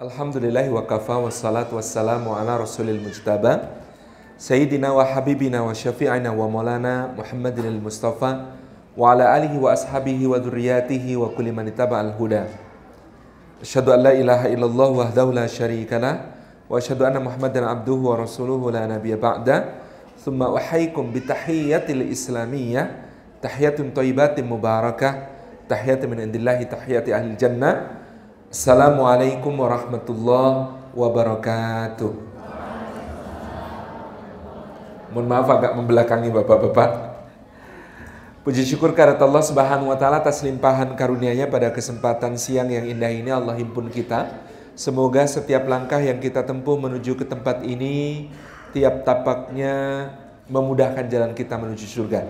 الحمد لله وكفى والصلاة والسلام على رسول المجتبى سيدنا وحبيبنا وشفيعنا ومولانا محمد المصطفى وعلى آله وأصحابه وذرياته وكل من اتبع الهدى أشهد أن لا إله إلا الله وحده لا شريك له وأشهد أن محمدا عبده ورسوله لا نبي بعده ثم أحييكم بتحية الإسلامية تحية طيبة مباركة تحية من عند الله تحية أهل الجنة Assalamualaikum warahmatullahi wabarakatuh. Mohon maaf agak membelakangi Bapak-bapak. Puji syukur karat Allah Subhanahu wa taala atas limpahan karunia-Nya pada kesempatan siang yang indah ini Allah himpun kita. Semoga setiap langkah yang kita tempuh menuju ke tempat ini tiap tapaknya memudahkan jalan kita menuju surga.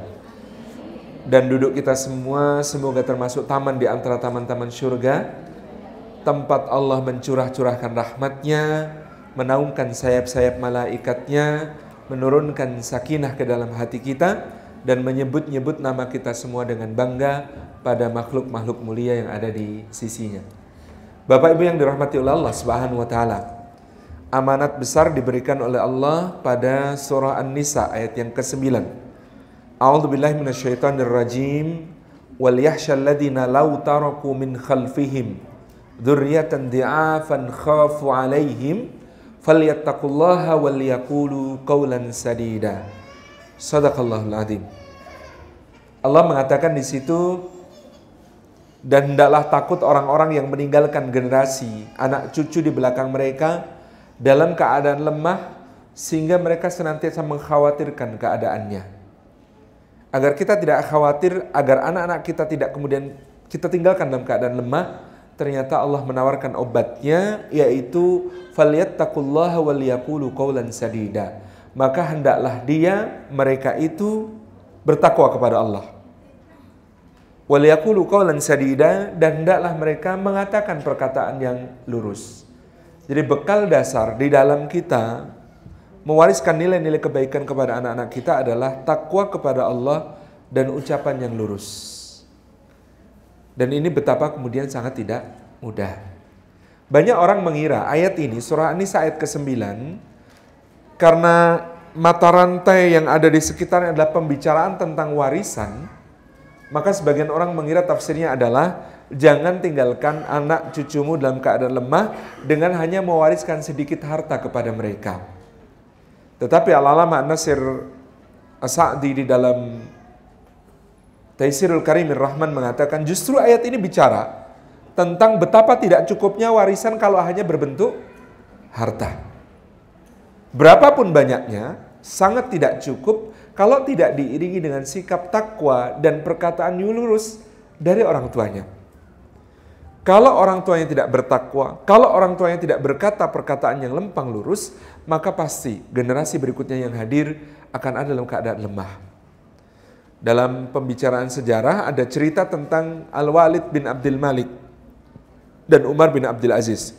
Dan duduk kita semua semoga termasuk taman di antara taman-taman surga tempat Allah mencurah-curahkan rahmatnya, menaungkan sayap-sayap malaikatnya, menurunkan sakinah ke dalam hati kita, dan menyebut-nyebut nama kita semua dengan bangga pada makhluk-makhluk mulia yang ada di sisinya. Bapak Ibu yang dirahmati oleh Allah Subhanahu wa taala. Amanat besar diberikan oleh Allah pada surah An-Nisa ayat yang ke-9. A'udzubillahi rajim wal yahsyal law taraku min khalfihim dzurriatan di'afan khafu alaihim falyattaqullaha walyaqulu qawlan sadida. Sadaqallahul adzim. Allah mengatakan di situ dan hendaklah takut orang-orang yang meninggalkan generasi anak cucu di belakang mereka dalam keadaan lemah sehingga mereka senantiasa mengkhawatirkan keadaannya agar kita tidak khawatir agar anak-anak kita tidak kemudian kita tinggalkan dalam keadaan lemah ternyata Allah menawarkan obatnya yaitu falyattaqullaha waliyaqulu qawlan sadida. Maka hendaklah dia mereka itu bertakwa kepada Allah. Waliyaqulu qawlan sadida dan hendaklah mereka mengatakan perkataan yang lurus. Jadi bekal dasar di dalam kita mewariskan nilai-nilai kebaikan kepada anak-anak kita adalah takwa kepada Allah dan ucapan yang lurus. Dan ini betapa kemudian sangat tidak mudah. Banyak orang mengira ayat ini, surah An-Nisa ayat ke-9, karena mata rantai yang ada di sekitarnya adalah pembicaraan tentang warisan, maka sebagian orang mengira tafsirnya adalah jangan tinggalkan anak cucumu dalam keadaan lemah dengan hanya mewariskan sedikit harta kepada mereka. Tetapi al alamah Nasir As-Sa'di di dalam Taisirul Karimir Rahman mengatakan justru ayat ini bicara tentang betapa tidak cukupnya warisan kalau hanya berbentuk harta. Berapapun banyaknya, sangat tidak cukup kalau tidak diiringi dengan sikap takwa dan perkataan yang lurus dari orang tuanya. Kalau orang tuanya tidak bertakwa, kalau orang tuanya tidak berkata perkataan yang lempang lurus, maka pasti generasi berikutnya yang hadir akan ada dalam keadaan lemah dalam pembicaraan sejarah ada cerita tentang Al-Walid bin Abdul Malik dan Umar bin Abdul Aziz.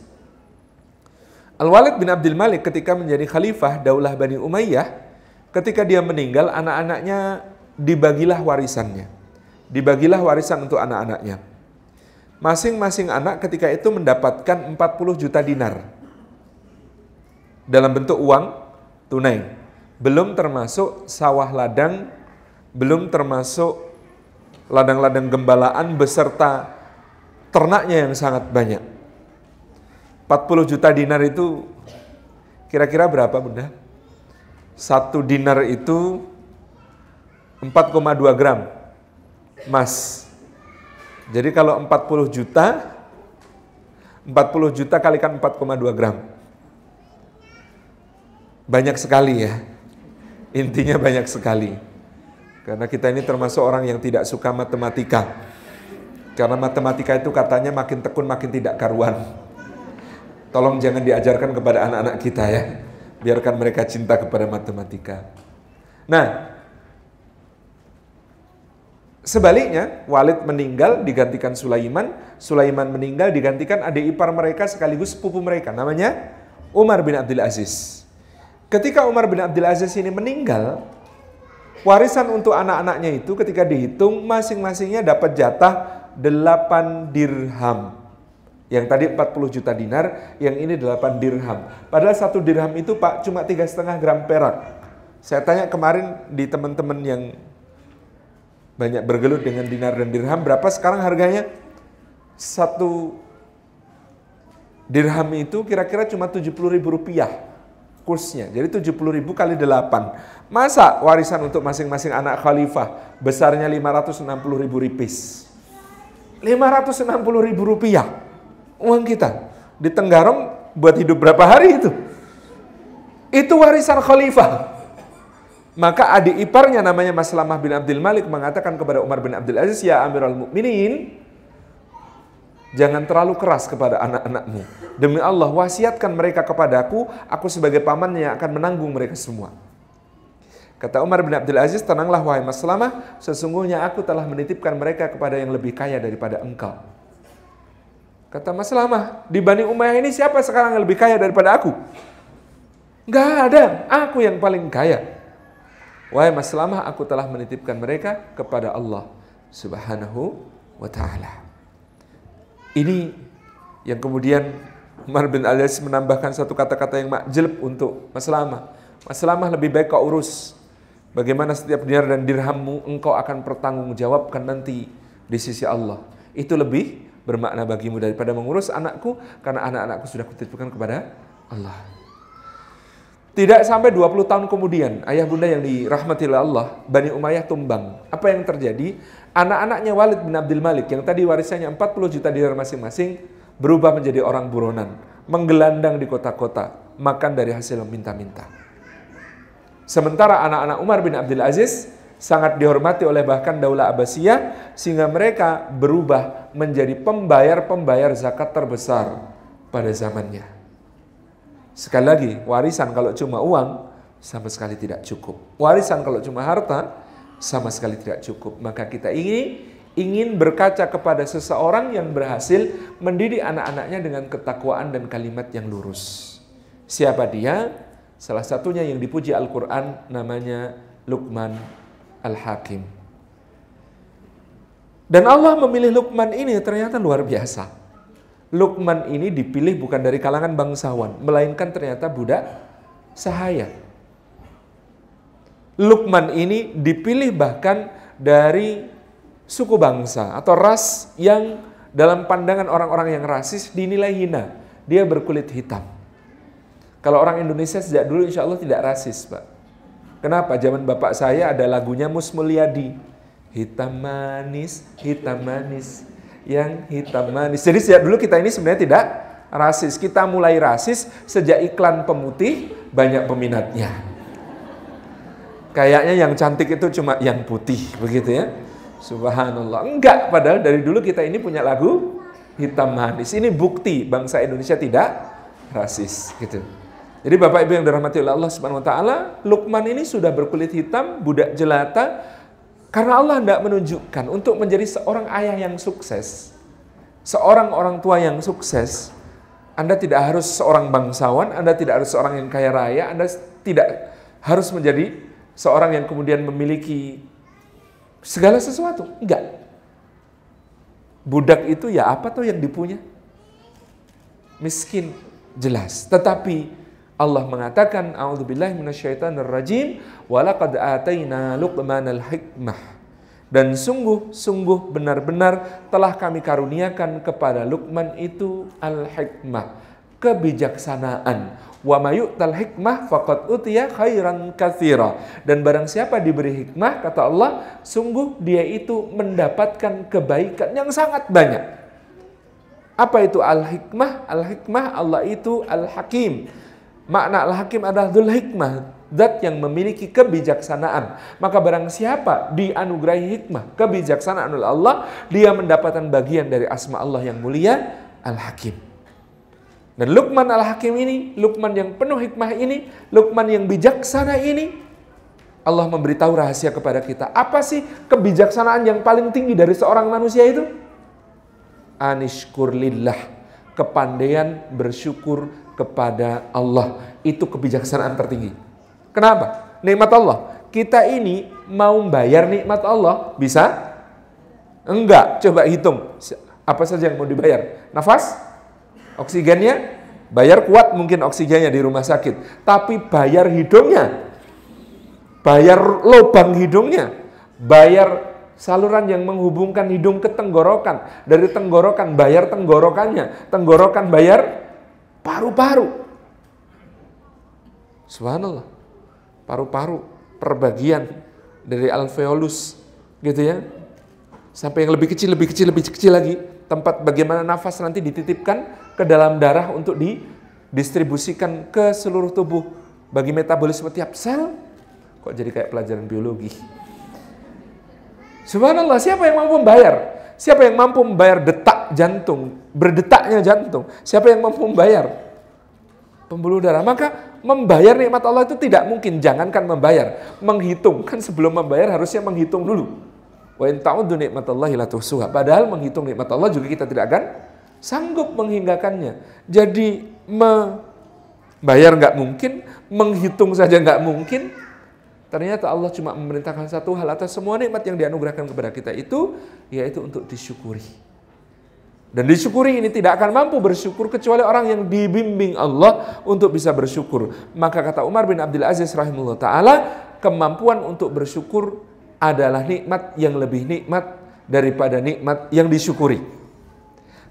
Al-Walid bin Abdul Malik ketika menjadi khalifah Daulah Bani Umayyah, ketika dia meninggal anak-anaknya dibagilah warisannya. Dibagilah warisan untuk anak-anaknya. Masing-masing anak ketika itu mendapatkan 40 juta dinar dalam bentuk uang tunai. Belum termasuk sawah ladang belum termasuk ladang-ladang gembalaan beserta ternaknya yang sangat banyak. 40 juta dinar itu kira-kira berapa bunda? Satu dinar itu 4,2 gram emas. Jadi kalau 40 juta, 40 juta kalikan 4,2 gram. Banyak sekali ya. Intinya banyak sekali. Karena kita ini termasuk orang yang tidak suka matematika. Karena matematika itu katanya makin tekun makin tidak karuan. Tolong jangan diajarkan kepada anak-anak kita ya. Biarkan mereka cinta kepada matematika. Nah, sebaliknya Walid meninggal digantikan Sulaiman, Sulaiman meninggal digantikan adik ipar mereka sekaligus sepupu mereka. Namanya Umar bin Abdul Aziz. Ketika Umar bin Abdul Aziz ini meninggal, Warisan untuk anak-anaknya itu ketika dihitung masing-masingnya dapat jatah 8 dirham. Yang tadi 40 juta dinar, yang ini 8 dirham. Padahal satu dirham itu Pak cuma tiga setengah gram perak. Saya tanya kemarin di teman-teman yang banyak bergelut dengan dinar dan dirham, berapa sekarang harganya? Satu dirham itu kira-kira cuma 70 ribu rupiah kursnya. Jadi 70 ribu kali 8. Masa warisan untuk masing-masing anak khalifah besarnya 560 ribu ripis. 560 ribu rupiah uang kita. Di Tenggarong buat hidup berapa hari itu? Itu warisan khalifah. Maka adik iparnya namanya Mas Lamah bin Abdul Malik mengatakan kepada Umar bin Abdul Aziz, Ya Amirul Mukminin, Jangan terlalu keras kepada anak-anakmu. Demi Allah, wasiatkan mereka kepadaku, aku sebagai pamannya akan menanggung mereka semua. Kata Umar bin Abdul Aziz, tenanglah wahai Mas Salamah, sesungguhnya aku telah menitipkan mereka kepada yang lebih kaya daripada engkau. Kata Mas Salamah, dibanding Bani Umayyah ini siapa sekarang yang lebih kaya daripada aku? Enggak ada, aku yang paling kaya. Wahai Mas Salamah, aku telah menitipkan mereka kepada Allah Subhanahu wa Ta'ala. Ini yang kemudian Umar bin al menambahkan satu kata-kata yang makjelb untuk Mas Mas Lama lebih baik kau urus. Bagaimana setiap dinar dan dirhammu engkau akan pertanggungjawabkan nanti di sisi Allah. Itu lebih bermakna bagimu daripada mengurus anakku karena anak-anakku sudah kutitipkan kepada Allah. Tidak sampai 20 tahun kemudian, ayah bunda yang dirahmati oleh Allah, Bani Umayyah tumbang. Apa yang terjadi? Anak-anaknya Walid bin Abdul Malik yang tadi warisannya 40 juta dinar masing-masing berubah menjadi orang buronan, menggelandang di kota-kota, makan dari hasil minta-minta. Sementara anak-anak Umar bin Abdul Aziz sangat dihormati oleh bahkan Daulah Abbasiyah sehingga mereka berubah menjadi pembayar-pembayar zakat terbesar pada zamannya. Sekali lagi, warisan kalau cuma uang sama sekali tidak cukup. Warisan kalau cuma harta sama sekali tidak cukup. Maka kita ingin ingin berkaca kepada seseorang yang berhasil mendidik anak-anaknya dengan ketakwaan dan kalimat yang lurus. Siapa dia? Salah satunya yang dipuji Al-Quran namanya Luqman Al-Hakim. Dan Allah memilih Luqman ini ternyata luar biasa. Lukman ini dipilih bukan dari kalangan bangsawan, melainkan ternyata budak sahaya. Lukman ini dipilih bahkan dari suku bangsa atau ras yang dalam pandangan orang-orang yang rasis dinilai hina. Dia berkulit hitam. Kalau orang Indonesia sejak dulu insya Allah tidak rasis, Pak. Kenapa? Zaman bapak saya ada lagunya Mus Mulyadi. Hitam manis, hitam manis, yang hitam manis. Jadi sejak dulu kita ini sebenarnya tidak rasis. Kita mulai rasis sejak iklan pemutih banyak peminatnya. Kayaknya yang cantik itu cuma yang putih begitu ya. Subhanallah. Enggak, padahal dari dulu kita ini punya lagu hitam manis. Ini bukti bangsa Indonesia tidak rasis gitu. Jadi Bapak Ibu yang dirahmati oleh Allah Subhanahu wa taala, Lukman ini sudah berkulit hitam, budak jelata, karena Allah tidak menunjukkan untuk menjadi seorang ayah yang sukses, seorang orang tua yang sukses, Anda tidak harus seorang bangsawan, Anda tidak harus seorang yang kaya raya, Anda tidak harus menjadi seorang yang kemudian memiliki segala sesuatu. Enggak. Budak itu ya apa tuh yang dipunya? Miskin, jelas. Tetapi Allah mengatakan a'udzubillahi minasyaitonir rajim walaqad ataina luqmanal hikmah dan sungguh-sungguh benar-benar telah kami karuniakan kepada Luqman itu al-hikmah kebijaksanaan wa tal hikmah faqad utiya khairan kathira. dan barang siapa diberi hikmah kata Allah sungguh dia itu mendapatkan kebaikan yang sangat banyak apa itu al-hikmah al-hikmah Allah itu al-hakim Makna al-hakim adalah dhul hikmah, zat yang memiliki kebijaksanaan. Maka barang siapa dianugerahi hikmah, kebijaksanaan oleh Allah, dia mendapatkan bagian dari asma Allah yang mulia, Al-Hakim. Dan Lukman Al-Hakim ini, Lukman yang penuh hikmah ini, Lukman yang bijaksana ini, Allah memberitahu rahasia kepada kita. Apa sih kebijaksanaan yang paling tinggi dari seorang manusia itu? Anishkurlillah. Kepandaian bersyukur kepada Allah. Itu kebijaksanaan tertinggi. Kenapa? Nikmat Allah. Kita ini mau bayar nikmat Allah, bisa? Enggak, coba hitung. Apa saja yang mau dibayar? Nafas? Oksigennya? Bayar kuat mungkin oksigennya di rumah sakit. Tapi bayar hidungnya. Bayar lubang hidungnya. Bayar saluran yang menghubungkan hidung ke tenggorokan. Dari tenggorokan bayar tenggorokannya, tenggorokan bayar paru-paru. Subhanallah. Paru-paru perbagian dari alveolus gitu ya. Sampai yang lebih kecil, lebih kecil, lebih kecil lagi. Tempat bagaimana nafas nanti dititipkan ke dalam darah untuk didistribusikan ke seluruh tubuh bagi metabolisme tiap sel. Kok jadi kayak pelajaran biologi? Subhanallah, siapa yang mampu membayar? Siapa yang mampu membayar detak jantung, berdetaknya jantung? Siapa yang mampu membayar? Pembuluh darah. Maka membayar nikmat Allah itu tidak mungkin. Jangankan membayar, menghitung. Kan sebelum membayar harusnya menghitung dulu. Wa in ta'uddu nikmatallahi la tuhsuha. Padahal menghitung nikmat Allah juga kita tidak akan sanggup menghinggakannya. Jadi membayar nggak mungkin, menghitung saja nggak mungkin, Ternyata Allah cuma memerintahkan satu hal atas semua nikmat yang dianugerahkan kepada kita itu, yaitu untuk disyukuri. Dan disyukuri ini tidak akan mampu bersyukur kecuali orang yang dibimbing Allah untuk bisa bersyukur. Maka kata Umar bin Abdul Aziz rahimahullah ta'ala, kemampuan untuk bersyukur adalah nikmat yang lebih nikmat daripada nikmat yang disyukuri.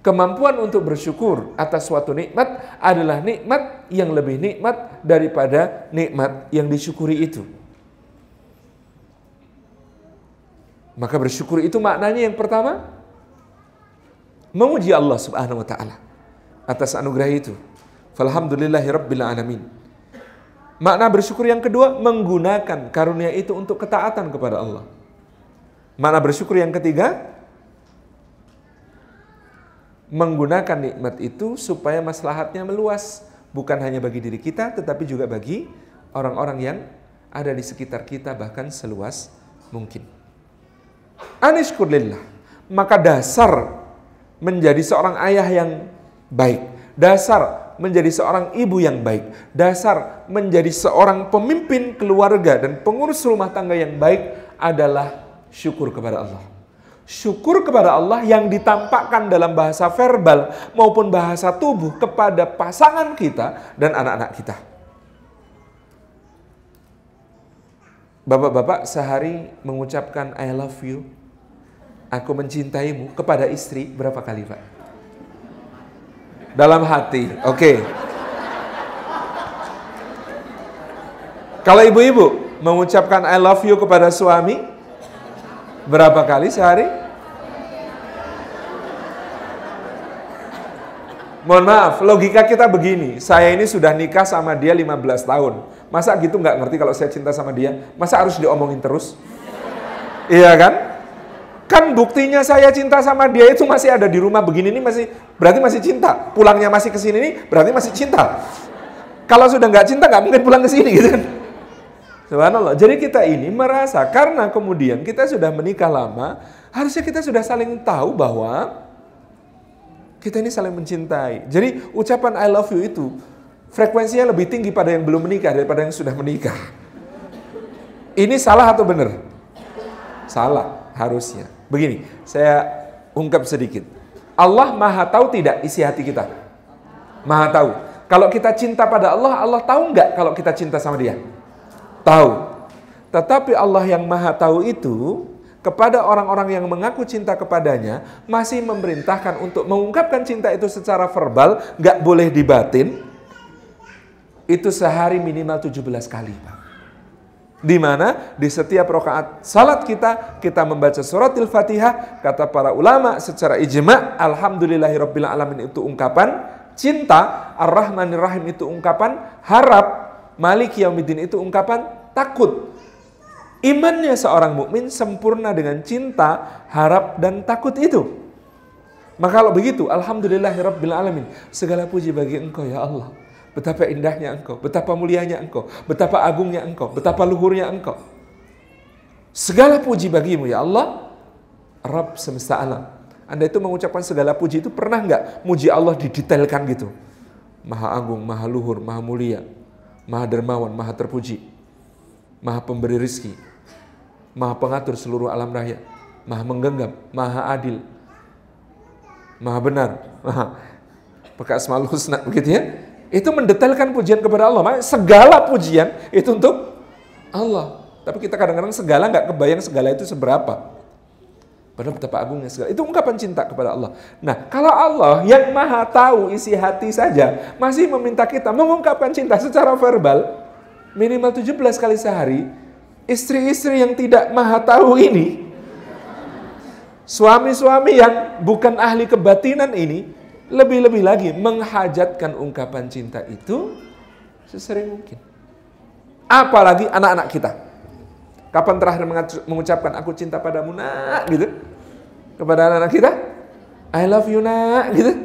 Kemampuan untuk bersyukur atas suatu nikmat adalah nikmat yang lebih nikmat daripada nikmat yang disyukuri itu. Maka bersyukur itu maknanya yang pertama memuji Allah Subhanahu wa taala atas anugerah itu. Falhamdulillahirabbil alamin. Makna bersyukur yang kedua menggunakan karunia itu untuk ketaatan kepada Allah. Makna bersyukur yang ketiga menggunakan nikmat itu supaya maslahatnya meluas bukan hanya bagi diri kita tetapi juga bagi orang-orang yang ada di sekitar kita bahkan seluas mungkin. Anishkurillah. Maka dasar menjadi seorang ayah yang baik. Dasar menjadi seorang ibu yang baik. Dasar menjadi seorang pemimpin keluarga dan pengurus rumah tangga yang baik adalah syukur kepada Allah. Syukur kepada Allah yang ditampakkan dalam bahasa verbal maupun bahasa tubuh kepada pasangan kita dan anak-anak kita. Bapak-bapak sehari mengucapkan I love you, aku mencintaimu kepada istri berapa kali Pak? Dalam hati, oke. Okay. Kalau ibu-ibu mengucapkan I love you kepada suami, berapa kali sehari? Mohon maaf, logika kita begini. Saya ini sudah nikah sama dia 15 tahun. Masa gitu nggak ngerti kalau saya cinta sama dia? Masa harus diomongin terus? iya kan? Kan buktinya saya cinta sama dia itu masih ada di rumah begini nih masih berarti masih cinta. Pulangnya masih ke sini nih berarti masih cinta. Kalau sudah nggak cinta nggak mungkin pulang ke sini gitu kan. Subhanallah. Jadi kita ini merasa karena kemudian kita sudah menikah lama, harusnya kita sudah saling tahu bahwa kita ini saling mencintai. Jadi ucapan I love you itu frekuensinya lebih tinggi pada yang belum menikah daripada yang sudah menikah. Ini salah atau benar? Salah harusnya. Begini, saya ungkap sedikit. Allah maha tahu tidak isi hati kita? Maha tahu. Kalau kita cinta pada Allah, Allah tahu nggak kalau kita cinta sama dia? Tahu. Tetapi Allah yang maha tahu itu kepada orang-orang yang mengaku cinta kepadanya masih memerintahkan untuk mengungkapkan cinta itu secara verbal, nggak boleh dibatin, itu sehari minimal 17 kali Pak. Di mana di setiap rakaat salat kita, kita membaca surat fatihah, kata para ulama secara ijma, alhamdulillahirabbil alamin itu ungkapan cinta, ar-rahmanir rahim itu ungkapan harap, malik yaumiddin itu ungkapan takut. Imannya seorang mukmin sempurna dengan cinta, harap dan takut itu. Maka kalau begitu, alhamdulillahirabbil alamin, segala puji bagi Engkau ya Allah Betapa indahnya engkau, betapa mulianya engkau, betapa agungnya engkau, betapa luhurnya engkau. Segala puji bagimu ya Allah, Rabb semesta alam. Anda itu mengucapkan segala puji itu pernah nggak muji Allah didetailkan gitu? Maha agung, maha luhur, maha mulia, maha dermawan, maha terpuji, maha pemberi rizki, maha pengatur seluruh alam raya, maha menggenggam, maha adil, maha benar, maha pekas malus, begitu ya itu mendetailkan pujian kepada Allah. Makanya segala pujian itu untuk Allah. Tapi kita kadang-kadang segala nggak kebayang segala itu seberapa. Padahal betapa agungnya segala. Itu ungkapan cinta kepada Allah. Nah, kalau Allah yang maha tahu isi hati saja masih meminta kita mengungkapkan cinta secara verbal minimal 17 kali sehari, istri-istri yang tidak maha tahu ini, suami-suami yang bukan ahli kebatinan ini, lebih-lebih lagi menghajatkan ungkapan cinta itu sesering mungkin. Apalagi anak-anak kita. Kapan terakhir mengucapkan aku cinta padamu nak gitu kepada anak-anak kita? I love you nak gitu.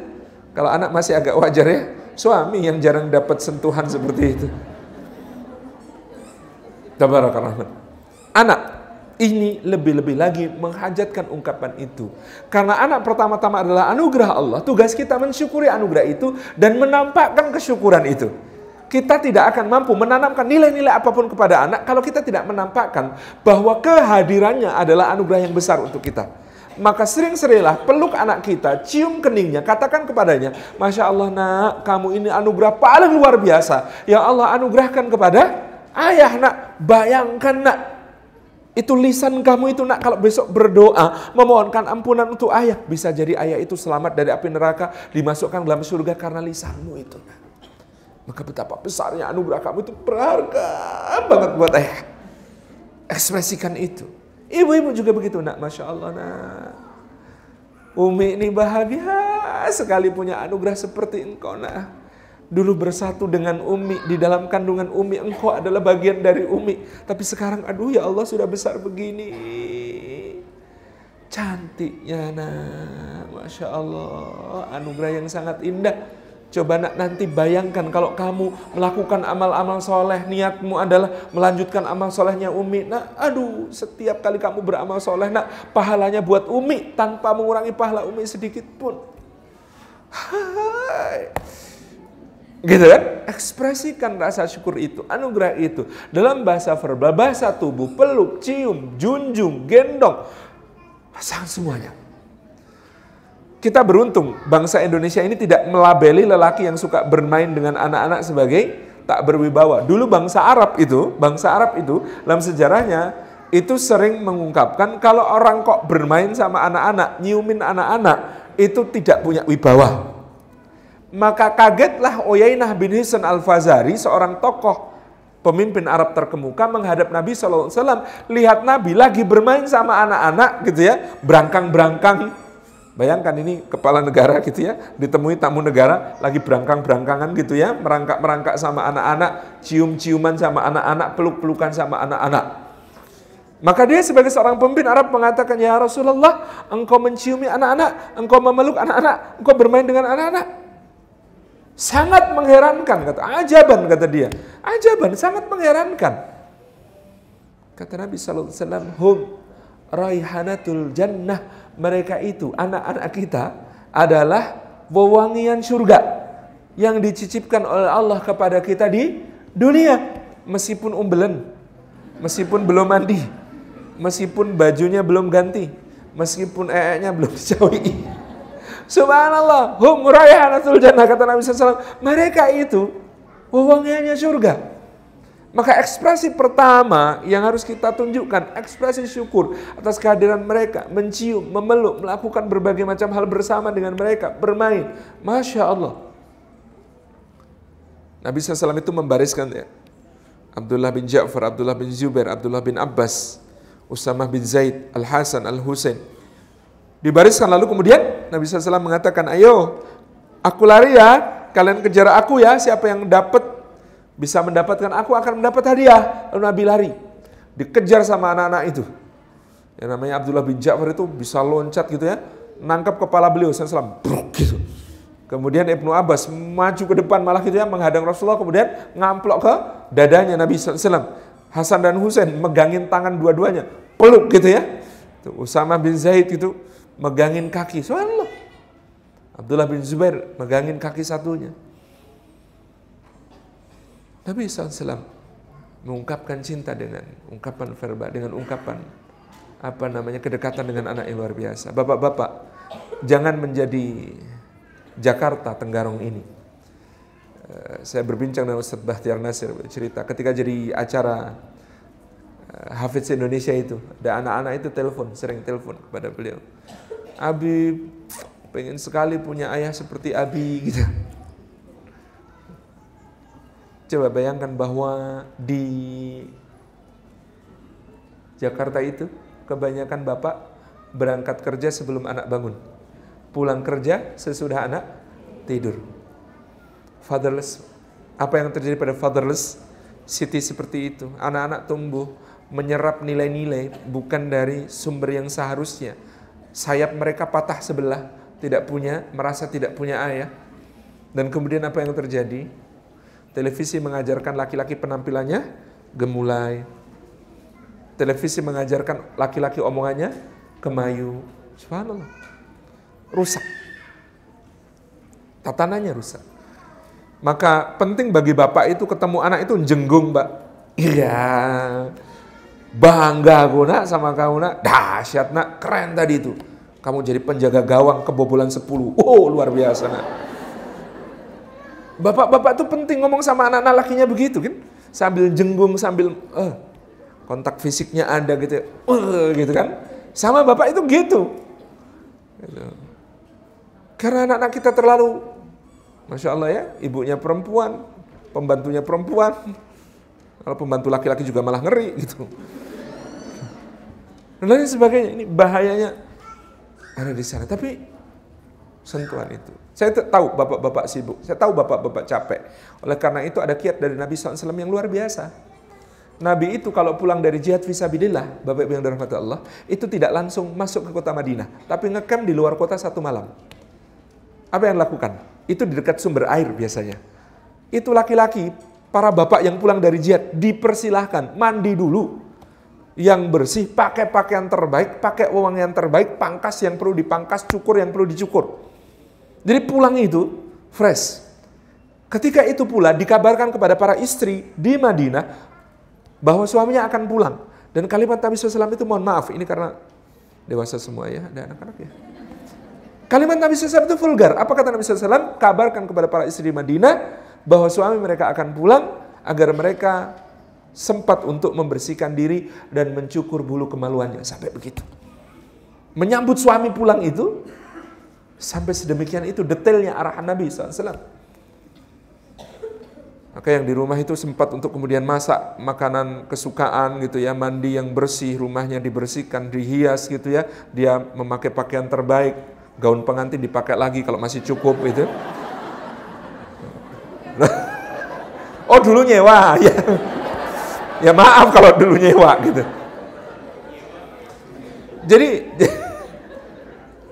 Kalau anak masih agak wajar ya. Suami yang jarang dapat sentuhan seperti itu. Tabarakallah. Anak ini lebih-lebih lagi menghajatkan ungkapan itu. Karena anak pertama-tama adalah anugerah Allah, tugas kita mensyukuri anugerah itu dan menampakkan kesyukuran itu. Kita tidak akan mampu menanamkan nilai-nilai apapun kepada anak kalau kita tidak menampakkan bahwa kehadirannya adalah anugerah yang besar untuk kita. Maka sering-seringlah peluk anak kita, cium keningnya, katakan kepadanya, Masya Allah nak, kamu ini anugerah paling luar biasa Ya Allah anugerahkan kepada ayah nak. Bayangkan nak, itu lisan kamu itu nak kalau besok berdoa memohonkan ampunan untuk ayah. Bisa jadi ayah itu selamat dari api neraka dimasukkan dalam surga karena lisanmu itu. Nak. Maka betapa besarnya anugerah kamu itu berharga banget buat ayah. Ekspresikan itu. Ibu-ibu juga begitu nak. Masya Allah nak. Umi ini bahagia sekali punya anugerah seperti engkau nak dulu bersatu dengan Umi, di dalam kandungan Umi, engkau adalah bagian dari Umi. Tapi sekarang, aduh ya Allah sudah besar begini. Cantiknya nak, Masya Allah, anugerah yang sangat indah. Coba nak nanti bayangkan kalau kamu melakukan amal-amal soleh, niatmu adalah melanjutkan amal solehnya Umi. Nah, aduh, setiap kali kamu beramal soleh, nak pahalanya buat Umi tanpa mengurangi pahala Umi sedikit pun. Hai. Gitu kan? Ekspresikan rasa syukur itu, anugerah itu. Dalam bahasa verbal, bahasa tubuh, peluk, cium, junjung, gendong. Rasakan semuanya. Kita beruntung bangsa Indonesia ini tidak melabeli lelaki yang suka bermain dengan anak-anak sebagai tak berwibawa. Dulu bangsa Arab itu, bangsa Arab itu dalam sejarahnya itu sering mengungkapkan kalau orang kok bermain sama anak-anak, nyiumin anak-anak, itu tidak punya wibawa. Maka kagetlah Uyainah bin Hisan Al-Fazari, seorang tokoh pemimpin Arab terkemuka menghadap Nabi SAW. Lihat Nabi lagi bermain sama anak-anak gitu ya, berangkang-berangkang. Bayangkan ini kepala negara gitu ya, ditemui tamu negara lagi berangkang-berangkangan gitu ya, merangkak-merangkak sama anak-anak, cium-ciuman sama anak-anak, peluk-pelukan sama anak-anak. Maka dia sebagai seorang pemimpin Arab mengatakan, Ya Rasulullah, engkau menciumi anak-anak, engkau memeluk anak-anak, engkau bermain dengan anak-anak. Sangat mengherankan, kata ajaban kata dia. Ajaban, sangat mengherankan. Kata Nabi Alaihi Wasallam Hum raihanatul jannah. Mereka itu, anak-anak kita adalah wewangian surga yang dicicipkan oleh Allah kepada kita di dunia. Meskipun umbelen, meskipun belum mandi, meskipun bajunya belum ganti, meskipun ee belum dicawi. Subhanallah, hum rayhanatul jannah kata Nabi SAW. Mereka itu wewangiannya surga. Maka ekspresi pertama yang harus kita tunjukkan, ekspresi syukur atas kehadiran mereka, mencium, memeluk, melakukan berbagai macam hal bersama dengan mereka, bermain. Masya Allah. Nabi SAW itu membariskan ya. Abdullah bin Ja'far, Abdullah bin Zubair, Abdullah bin Abbas, Usamah bin Zaid, Al-Hasan, Al-Husain, Dibariskan lalu kemudian Nabi SAW mengatakan, ayo aku lari ya, kalian kejar aku ya, siapa yang dapat bisa mendapatkan aku akan mendapat hadiah. Lalu Nabi lari, dikejar sama anak-anak itu. Yang namanya Abdullah bin Ja'far itu bisa loncat gitu ya, nangkap kepala beliau, SAW, bruk gitu. Kemudian Ibnu Abbas maju ke depan malah gitu ya menghadang Rasulullah kemudian ngamplok ke dadanya Nabi SAW. Hasan dan Husain megangin tangan dua-duanya, peluk gitu ya. Usama bin Zaid gitu megangin kaki. Subhanallah. Abdullah bin Zubair megangin kaki satunya. Nabi SAW mengungkapkan cinta dengan ungkapan verbal, dengan ungkapan apa namanya kedekatan dengan anak yang luar biasa. Bapak-bapak, jangan menjadi Jakarta Tenggarong ini. Eh, saya berbincang dengan Ustaz Bahtiar Nasir cerita ketika jadi acara eh, Hafiz Indonesia itu ada anak-anak itu telepon sering telepon kepada beliau Abi pengen sekali punya ayah seperti Abi gitu. Coba bayangkan bahwa di Jakarta itu kebanyakan bapak berangkat kerja sebelum anak bangun. Pulang kerja sesudah anak tidur. Fatherless. Apa yang terjadi pada fatherless city seperti itu? Anak-anak tumbuh menyerap nilai-nilai bukan dari sumber yang seharusnya sayap mereka patah sebelah, tidak punya, merasa tidak punya ayah. Dan kemudian apa yang terjadi? Televisi mengajarkan laki-laki penampilannya gemulai. Televisi mengajarkan laki-laki omongannya kemayu. Subhanallah. Rusak. Tatanannya rusak. Maka penting bagi bapak itu ketemu anak itu jenggung, Mbak. Iya. Yeah Bangga aku nak sama kamu nak. Dahsyat nak, keren tadi itu. Kamu jadi penjaga gawang kebobolan 10. Oh, luar biasa nak. Bapak-bapak tuh penting ngomong sama anak-anak lakinya begitu kan. Sambil jenggung, sambil uh, kontak fisiknya ada gitu. Uh, gitu kan. Sama bapak itu gitu. gitu. Karena anak-anak kita terlalu, Masya Allah ya, ibunya perempuan, pembantunya perempuan, kalau pembantu laki-laki juga malah ngeri gitu dan lain sebagainya. Ini bahayanya ada di sana. Tapi sentuhan itu. Saya tahu bapak-bapak sibuk, saya tahu bapak-bapak capek. Oleh karena itu ada kiat dari Nabi SAW yang luar biasa. Nabi itu kalau pulang dari jihad visabilillah, Bapak Ibu yang dirahmati Allah, itu tidak langsung masuk ke kota Madinah, tapi ngekem di luar kota satu malam. Apa yang lakukan? Itu di dekat sumber air biasanya. Itu laki-laki, para bapak yang pulang dari jihad dipersilahkan mandi dulu yang bersih, pakai pakaian terbaik, pakai uang yang terbaik, pangkas yang perlu dipangkas, cukur yang perlu dicukur. Jadi pulang itu fresh. Ketika itu pula dikabarkan kepada para istri di Madinah bahwa suaminya akan pulang. Dan kalimat Nabi SAW itu mohon maaf, ini karena dewasa semua ya, ada anak-anak ya. Kalimat Nabi SAW itu vulgar. Apa kata Nabi SAW? Kabarkan kepada para istri di Madinah bahwa suami mereka akan pulang agar mereka sempat untuk membersihkan diri dan mencukur bulu kemaluannya sampai begitu. Menyambut suami pulang itu sampai sedemikian itu detailnya arahan Nabi SAW. Maka yang di rumah itu sempat untuk kemudian masak makanan kesukaan gitu ya, mandi yang bersih, rumahnya dibersihkan, dihias gitu ya. Dia memakai pakaian terbaik, gaun pengantin dipakai lagi kalau masih cukup gitu. oh dulu nyewa ya ya maaf kalau dulu nyewa gitu. Jadi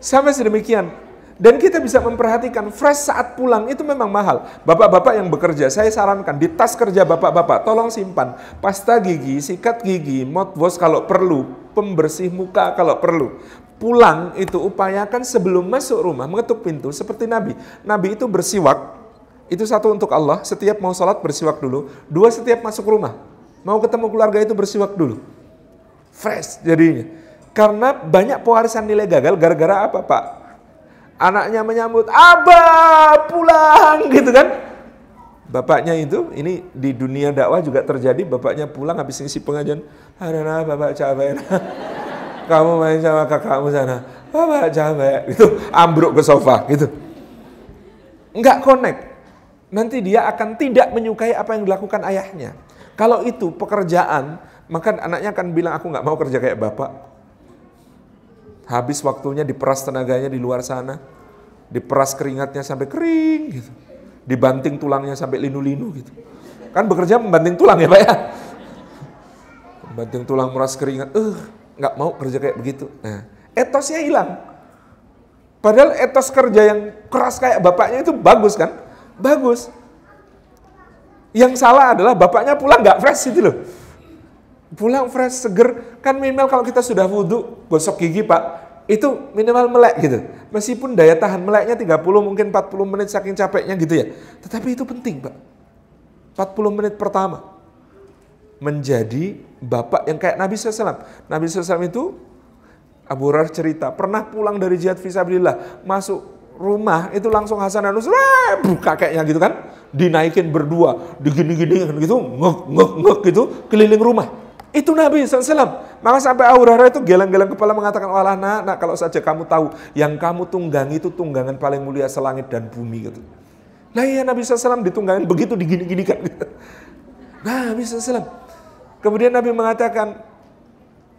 sampai sedemikian dan kita bisa memperhatikan fresh saat pulang itu memang mahal. Bapak-bapak yang bekerja, saya sarankan di tas kerja bapak-bapak tolong simpan pasta gigi, sikat gigi, mouthwash kalau perlu, pembersih muka kalau perlu. Pulang itu upayakan sebelum masuk rumah mengetuk pintu seperti Nabi. Nabi itu bersiwak, itu satu untuk Allah, setiap mau sholat bersiwak dulu. Dua setiap masuk rumah. Mau ketemu keluarga itu bersiwak dulu. Fresh jadinya. Karena banyak pewarisan nilai gagal gara-gara apa Pak? Anaknya menyambut, Abah pulang gitu kan. Bapaknya itu, ini di dunia dakwah juga terjadi, bapaknya pulang habis ngisi pengajian. Adana bapak capek, nah. kamu main sama kakakmu sana. Bapak capek, itu ambruk ke sofa gitu. Enggak connect. Nanti dia akan tidak menyukai apa yang dilakukan ayahnya. Kalau itu pekerjaan, maka anaknya akan bilang aku nggak mau kerja kayak bapak. Habis waktunya diperas tenaganya di luar sana, diperas keringatnya sampai kering gitu. Dibanting tulangnya sampai linu-linu gitu. Kan bekerja membanting tulang ya, Pak ya. Membanting tulang meras keringat. Eh, uh, nggak mau kerja kayak begitu. Nah, etosnya hilang. Padahal etos kerja yang keras kayak bapaknya itu bagus kan? Bagus. Yang salah adalah bapaknya pulang nggak fresh itu loh. Pulang fresh, seger. Kan minimal kalau kita sudah wudhu, gosok gigi pak, itu minimal melek gitu. Meskipun daya tahan meleknya 30 mungkin 40 menit saking capeknya gitu ya. Tetapi itu penting, Pak. 40 menit pertama menjadi bapak yang kayak Nabi SAW. Nabi SAW itu Abu Hurairah cerita, pernah pulang dari jihad visabilillah, masuk rumah itu langsung Hasan dan buka kayaknya gitu kan dinaikin berdua, digini-gini gitu, ngek ngek ngek gitu keliling rumah. Itu Nabi SAW. Maka sampai Abu itu geleng-geleng kepala mengatakan, "Walah nak, nak, kalau saja kamu tahu yang kamu tunggang itu tunggangan paling mulia selangit dan bumi." gitu. Nah iya Nabi SAW ditunggangin begitu digini-ginikan. Gitu. Nah, Nabi SAW. Kemudian Nabi mengatakan,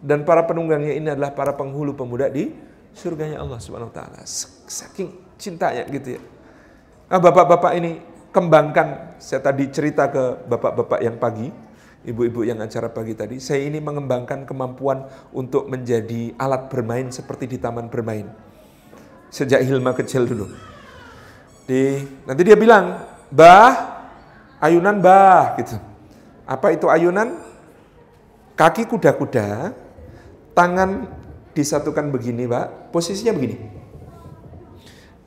dan para penunggangnya ini adalah para penghulu pemuda di surganya Allah Subhanahu wa taala. Saking cintanya gitu ya. Nah, bapak-bapak ini kembangkan, saya tadi cerita ke bapak-bapak yang pagi, ibu-ibu yang acara pagi tadi, saya ini mengembangkan kemampuan untuk menjadi alat bermain seperti di taman bermain. Sejak Hilma kecil dulu. Di, nanti dia bilang, bah, ayunan bah, gitu. Apa itu ayunan? Kaki kuda-kuda, tangan disatukan begini, Pak. Posisinya begini.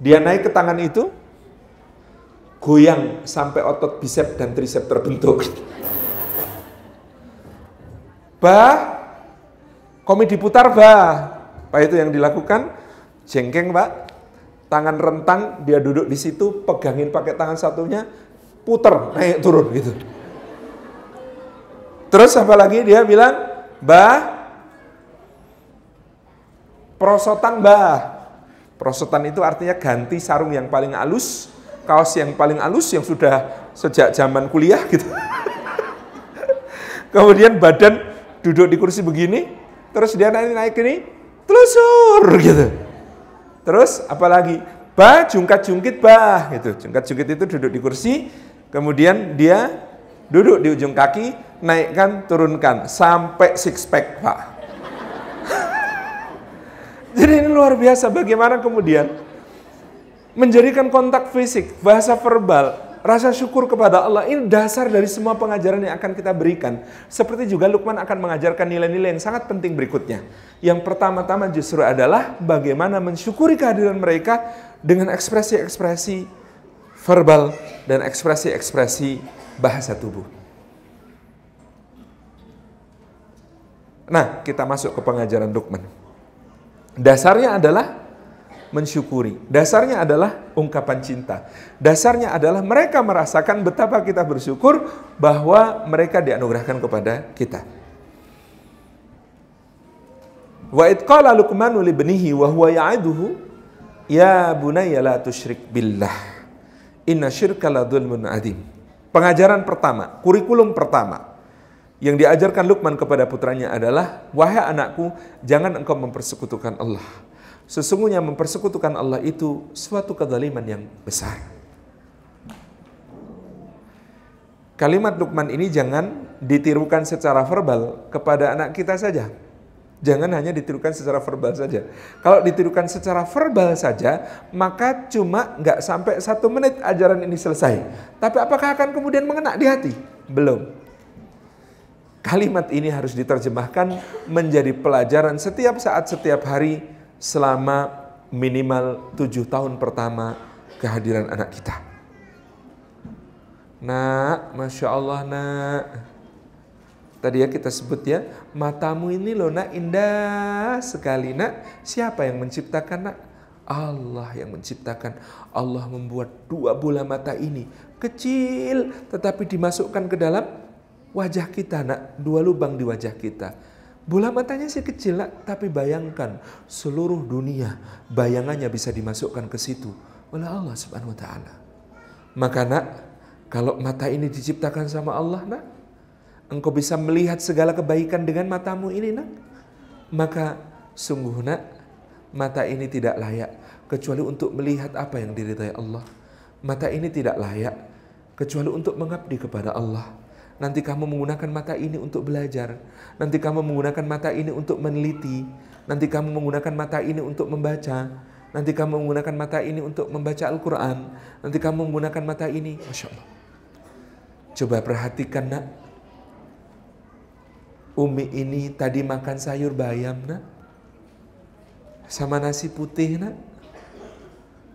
Dia naik ke tangan itu, goyang sampai otot bisep dan tricep terbentuk. Bah, komedi putar bah. Pak itu yang dilakukan, jengkeng pak, tangan rentang, dia duduk di situ, pegangin pakai tangan satunya, puter, naik turun gitu. Terus apa lagi dia bilang, bah, prosotan bah. Prosotan itu artinya ganti sarung yang paling halus kaos yang paling halus yang sudah sejak zaman kuliah gitu. Kemudian badan duduk di kursi begini, terus dia naik naik ini, telusur gitu. Terus apalagi bah jungkat jungkit bah gitu. Jungkat jungkit itu duduk di kursi, kemudian dia duduk di ujung kaki, naikkan turunkan sampai six pack pak. Jadi ini luar biasa bagaimana kemudian menjadikan kontak fisik, bahasa verbal, rasa syukur kepada Allah ini dasar dari semua pengajaran yang akan kita berikan. Seperti juga Lukman akan mengajarkan nilai-nilai yang sangat penting berikutnya. Yang pertama-tama justru adalah bagaimana mensyukuri kehadiran mereka dengan ekspresi-ekspresi verbal dan ekspresi-ekspresi bahasa tubuh. Nah, kita masuk ke pengajaran Lukman. Dasarnya adalah mensyukuri. Dasarnya adalah ungkapan cinta. Dasarnya adalah mereka merasakan betapa kita bersyukur bahwa mereka dianugerahkan kepada kita. Wa idqala Luqmanu li benihi wa huwa ya'iduhu ya bunayya la tusyrik billah. Inna syirka la dhulmun adzim. Pengajaran pertama, kurikulum pertama yang diajarkan Luqman kepada putranya adalah wahai anakku, jangan engkau mempersekutukan Allah Sesungguhnya mempersekutukan Allah itu suatu kezaliman yang besar. Kalimat Luqman ini jangan ditirukan secara verbal kepada anak kita saja. Jangan hanya ditirukan secara verbal saja. Kalau ditirukan secara verbal saja, maka cuma nggak sampai satu menit ajaran ini selesai. Tapi apakah akan kemudian mengenak di hati? Belum. Kalimat ini harus diterjemahkan menjadi pelajaran setiap saat, setiap hari, selama minimal tujuh tahun pertama kehadiran anak kita. Nah, Masya Allah nak. Tadi ya kita sebut ya, matamu ini loh nak indah sekali nak. Siapa yang menciptakan nak? Allah yang menciptakan. Allah membuat dua bola mata ini kecil tetapi dimasukkan ke dalam wajah kita nak. Dua lubang di wajah kita Bola matanya sih kecil, tapi bayangkan seluruh dunia bayangannya bisa dimasukkan ke situ oleh Allah Subhanahu wa taala. Maka nak, kalau mata ini diciptakan sama Allah, nak, engkau bisa melihat segala kebaikan dengan matamu ini, nak. Maka sungguh nak, mata ini tidak layak kecuali untuk melihat apa yang diridai Allah. Mata ini tidak layak kecuali untuk mengabdi kepada Allah Nanti kamu menggunakan mata ini untuk belajar. Nanti kamu menggunakan mata ini untuk meneliti. Nanti kamu menggunakan mata ini untuk membaca. Nanti kamu menggunakan mata ini untuk membaca Al-Quran. Nanti kamu menggunakan mata ini. Masya Allah. Coba perhatikan nak. Umi ini tadi makan sayur bayam nak. Sama nasi putih nak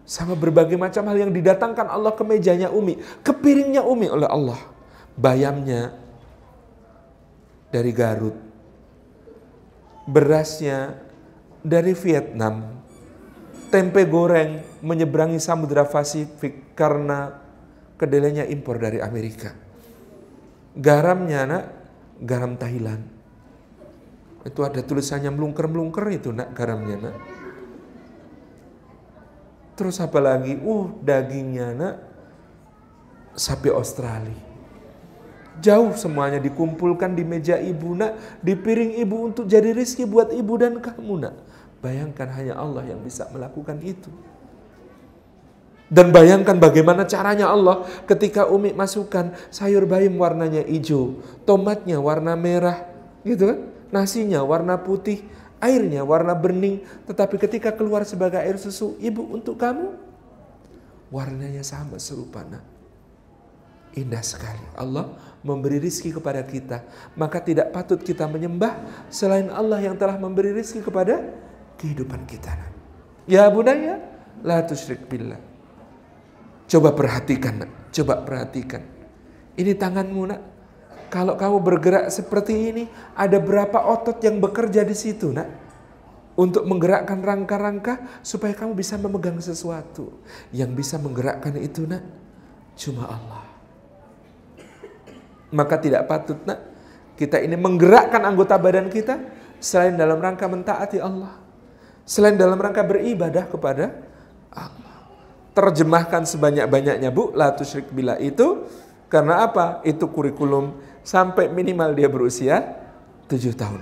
sama berbagai macam hal yang didatangkan Allah ke mejanya Umi, ke piringnya Umi oleh Allah bayamnya dari Garut, berasnya dari Vietnam, tempe goreng menyeberangi Samudra Pasifik karena kedelainya impor dari Amerika. Garamnya nak, garam Thailand. Itu ada tulisannya melungker-melungker itu nak garamnya nak. Terus apa lagi? Uh, dagingnya nak sapi Australia jauh semuanya dikumpulkan di meja ibu nak, di piring ibu untuk jadi rizki buat ibu dan kamu nak. Bayangkan hanya Allah yang bisa melakukan itu. Dan bayangkan bagaimana caranya Allah ketika Umi masukkan sayur bayam warnanya hijau, tomatnya warna merah, gitu kan? Nasinya warna putih, airnya warna bening, tetapi ketika keluar sebagai air susu, ibu untuk kamu, warnanya sama serupa. nak indah sekali. Allah memberi rizki kepada kita. Maka tidak patut kita menyembah selain Allah yang telah memberi rizki kepada kehidupan kita. Ya budaya la tusyrik billah. Coba perhatikan, nak. coba perhatikan. Ini tanganmu nak. Kalau kamu bergerak seperti ini, ada berapa otot yang bekerja di situ nak? untuk menggerakkan rangka-rangka supaya kamu bisa memegang sesuatu yang bisa menggerakkan itu nak cuma Allah maka tidak patut nak kita ini menggerakkan anggota badan kita selain dalam rangka mentaati Allah. Selain dalam rangka beribadah kepada Allah. Terjemahkan sebanyak-banyaknya Bu, la tusyrik bila itu karena apa? Itu kurikulum sampai minimal dia berusia tujuh tahun.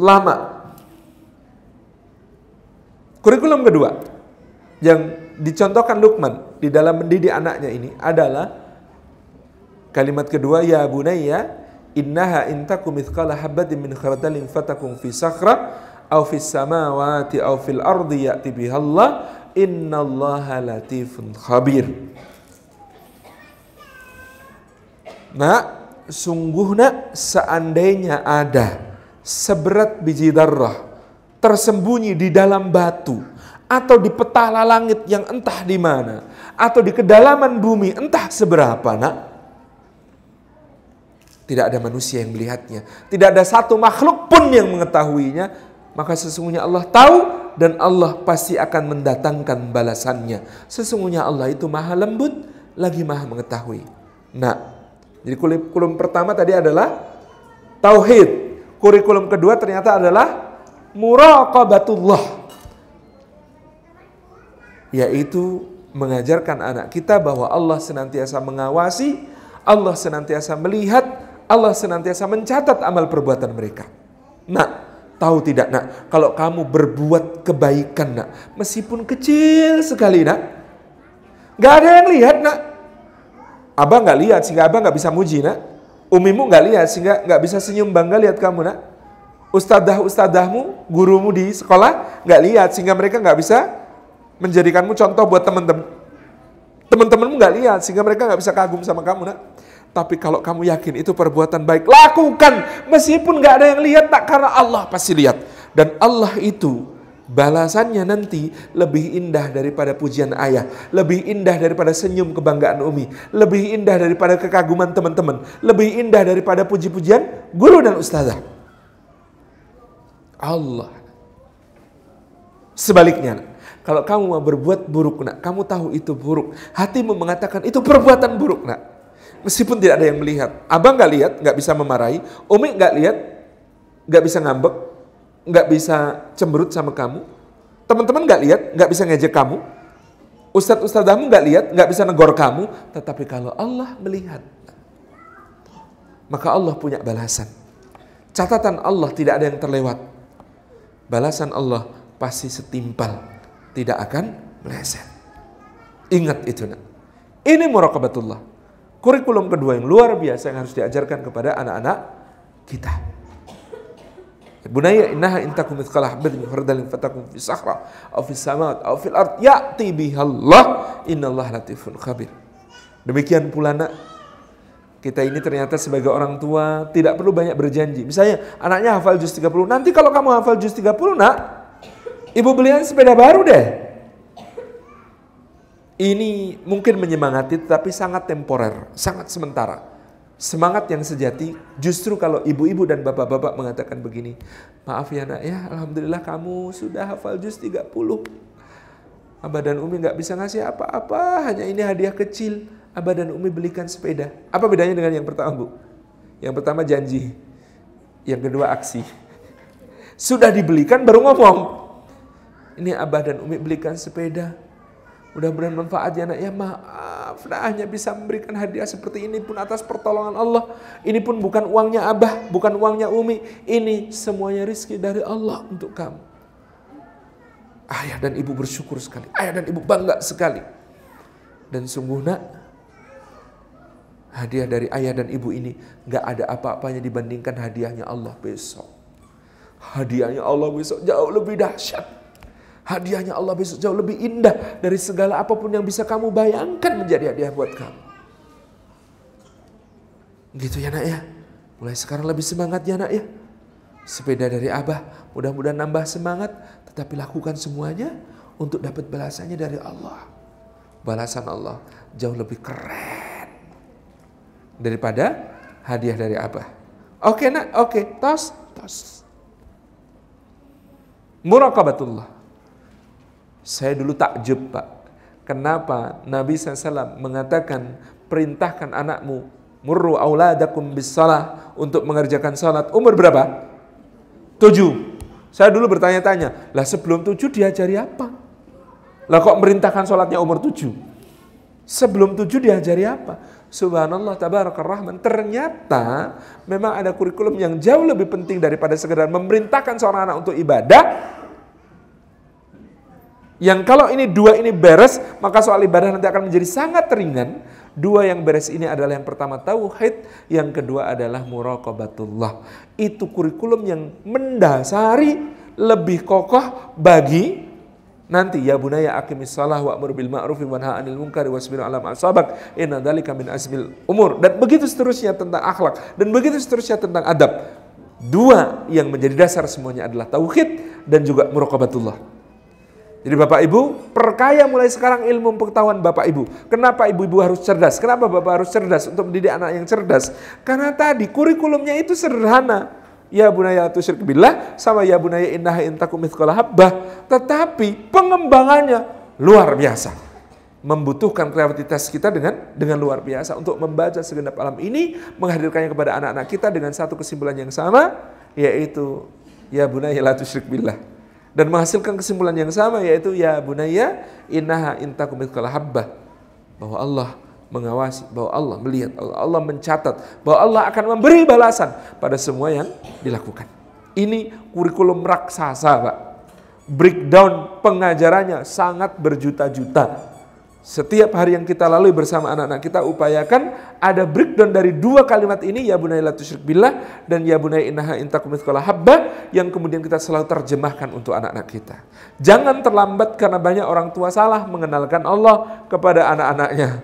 Lama. Kurikulum kedua yang dicontohkan Lukman di dalam mendidik anaknya ini adalah Kalimat kedua ya bunayya innaha intakum mithqala habatin min khardalin fatakum fi sakhra aw fi samawati aw fil ardi ya'ti biha Allah innallaha latifun khabir. Nah, nak, seandainya ada seberat biji darah tersembunyi di dalam batu atau di petala langit yang entah di mana atau di kedalaman bumi entah seberapa nak tidak ada manusia yang melihatnya. Tidak ada satu makhluk pun yang mengetahuinya. Maka sesungguhnya Allah tahu dan Allah pasti akan mendatangkan balasannya. Sesungguhnya Allah itu maha lembut lagi maha mengetahui. Nah, jadi kurikulum pertama tadi adalah tauhid. Kurikulum kedua ternyata adalah muraqabatullah. Yaitu mengajarkan anak kita bahwa Allah senantiasa mengawasi, Allah senantiasa melihat, Allah senantiasa mencatat amal perbuatan mereka. Nak tahu tidak nak, kalau kamu berbuat kebaikan nak, meskipun kecil sekali nak, gak ada yang lihat nak. Abang gak lihat sehingga abang gak bisa muji nak. Umimu gak lihat sehingga gak bisa senyum bangga lihat kamu nak. Ustadah ustadahmu, gurumu di sekolah gak lihat sehingga mereka gak bisa menjadikanmu contoh buat teman-teman. Teman-temanmu gak lihat sehingga mereka gak bisa kagum sama kamu nak. Tapi kalau kamu yakin itu perbuatan baik, lakukan. Meskipun gak ada yang lihat, tak karena Allah pasti lihat. Dan Allah itu balasannya nanti lebih indah daripada pujian ayah, lebih indah daripada senyum kebanggaan Umi, lebih indah daripada kekaguman teman-teman, lebih indah daripada puji-pujian guru dan ustazah. Allah. Sebaliknya, kalau kamu mau berbuat buruk, nak, kamu tahu itu buruk. Hatimu mengatakan itu perbuatan buruk, nak meskipun tidak ada yang melihat. Abang nggak lihat, nggak bisa memarahi. Umi nggak lihat, nggak bisa ngambek, nggak bisa cemberut sama kamu. Teman-teman nggak lihat, nggak bisa ngejek kamu. Ustadz ustadzamu nggak lihat, nggak bisa negor kamu. Tetapi kalau Allah melihat, maka Allah punya balasan. Catatan Allah tidak ada yang terlewat. Balasan Allah pasti setimpal, tidak akan meleset. Ingat itu nak. Ini murakabatullah kurikulum kedua yang luar biasa yang harus diajarkan kepada anak-anak kita. Bunaya innaha intakum mithqala habatin min khardalin fatakum fi sahra aw fi samawati aw fil ard ya'ti biha Allah innallaha latifun khabir. Demikian pula nak kita ini ternyata sebagai orang tua tidak perlu banyak berjanji. Misalnya anaknya hafal juz 30, nanti kalau kamu hafal juz 30 nak, ibu belian sepeda baru deh. Ini mungkin menyemangati tetapi sangat temporer, sangat sementara. Semangat yang sejati justru kalau ibu-ibu dan bapak-bapak mengatakan begini, maaf ya nak ya, Alhamdulillah kamu sudah hafal juz 30. Abah dan Umi nggak bisa ngasih apa-apa, hanya ini hadiah kecil. Abah dan Umi belikan sepeda. Apa bedanya dengan yang pertama, Bu? Yang pertama janji, yang kedua aksi. Sudah dibelikan baru ngomong. Ini Abah dan Umi belikan sepeda udah manfaat ya nak ya maaf nah hanya bisa memberikan hadiah seperti ini pun atas pertolongan Allah ini pun bukan uangnya abah bukan uangnya umi ini semuanya rizki dari Allah untuk kamu ayah dan ibu bersyukur sekali ayah dan ibu bangga sekali dan sungguh nak hadiah dari ayah dan ibu ini gak ada apa-apanya dibandingkan hadiahnya Allah besok hadiahnya Allah besok jauh lebih dahsyat Hadiahnya Allah besok jauh lebih indah dari segala apapun yang bisa kamu bayangkan menjadi hadiah buat kamu. Gitu ya nak ya. Mulai sekarang lebih semangat ya nak ya. Sepeda dari Abah mudah-mudahan nambah semangat. Tetapi lakukan semuanya untuk dapat balasannya dari Allah. Balasan Allah jauh lebih keren. Daripada hadiah dari Abah. Oke nak, oke. Tos, tos. Murakabatullah saya dulu takjub, Pak. Kenapa Nabi SAW mengatakan, perintahkan anakmu, murru auladakum bisalah, untuk mengerjakan salat. Umur berapa? Tujuh. Saya dulu bertanya-tanya, lah sebelum tujuh diajari apa? Lah kok merintahkan salatnya umur tujuh? Sebelum tujuh diajari apa? Subhanallah tabarakar rahman. Ternyata memang ada kurikulum yang jauh lebih penting daripada sekedar memerintahkan seorang anak untuk ibadah, yang kalau ini dua ini beres, maka soal ibadah nanti akan menjadi sangat ringan. Dua yang beres ini adalah yang pertama tauhid, yang kedua adalah muraqabatullah. Itu kurikulum yang mendasari lebih kokoh bagi nanti ya bunaya aqimis salah amur bil ma'ruf wa nahy 'anil munkar wasbir 'ala ma asabak inna dzalika min asbil umur dan begitu seterusnya tentang akhlak dan begitu seterusnya tentang adab. Dua yang menjadi dasar semuanya adalah tauhid dan juga muraqabatullah. Jadi Bapak Ibu, perkaya mulai sekarang ilmu pengetahuan Bapak Ibu. Kenapa Ibu-Ibu harus cerdas? Kenapa Bapak harus cerdas untuk mendidik anak yang cerdas? Karena tadi kurikulumnya itu sederhana. Ya bunaya tusyrik billah sama ya bunaya innaha intakum mithqala habbah. Tetapi pengembangannya luar biasa. Membutuhkan kreativitas kita dengan dengan luar biasa untuk membaca segenap alam ini, menghadirkannya kepada anak-anak kita dengan satu kesimpulan yang sama, yaitu ya bunaya la tusyrik dan menghasilkan kesimpulan yang sama yaitu ya bunaya innaha intakum habbah bahwa Allah mengawasi, bahwa Allah melihat, Allah mencatat, bahwa Allah akan memberi balasan pada semua yang dilakukan. Ini kurikulum raksasa, Pak. Breakdown pengajarannya sangat berjuta-juta setiap hari yang kita lalui bersama anak-anak kita upayakan ada breakdown dari dua kalimat ini ya bunai la tusyrik billah dan ya bunai innaha intakum mithqala habba yang kemudian kita selalu terjemahkan untuk anak-anak kita. Jangan terlambat karena banyak orang tua salah mengenalkan Allah kepada anak-anaknya.